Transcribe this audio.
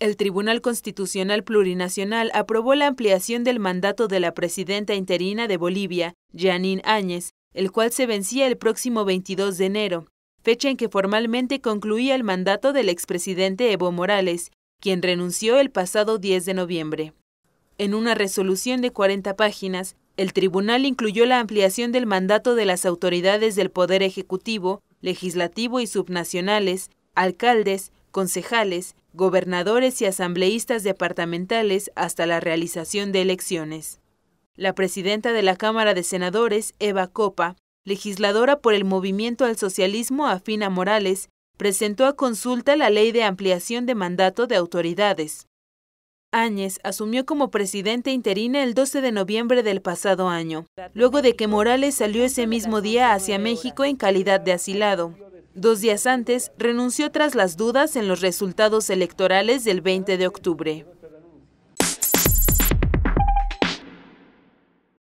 El Tribunal Constitucional Plurinacional aprobó la ampliación del mandato de la presidenta interina de Bolivia, Janine Áñez, el cual se vencía el próximo 22 de enero, fecha en que formalmente concluía el mandato del expresidente Evo Morales, quien renunció el pasado 10 de noviembre. En una resolución de 40 páginas, el tribunal incluyó la ampliación del mandato de las autoridades del Poder Ejecutivo, Legislativo y subnacionales, alcaldes, concejales, gobernadores y asambleístas departamentales hasta la realización de elecciones. La presidenta de la Cámara de Senadores, Eva Copa, legisladora por el movimiento al socialismo Afina Morales, presentó a consulta la ley de ampliación de mandato de autoridades. Áñez asumió como presidente interina el 12 de noviembre del pasado año, luego de que Morales salió ese mismo día hacia México en calidad de asilado. Dos días antes, renunció tras las dudas en los resultados electorales del 20 de octubre.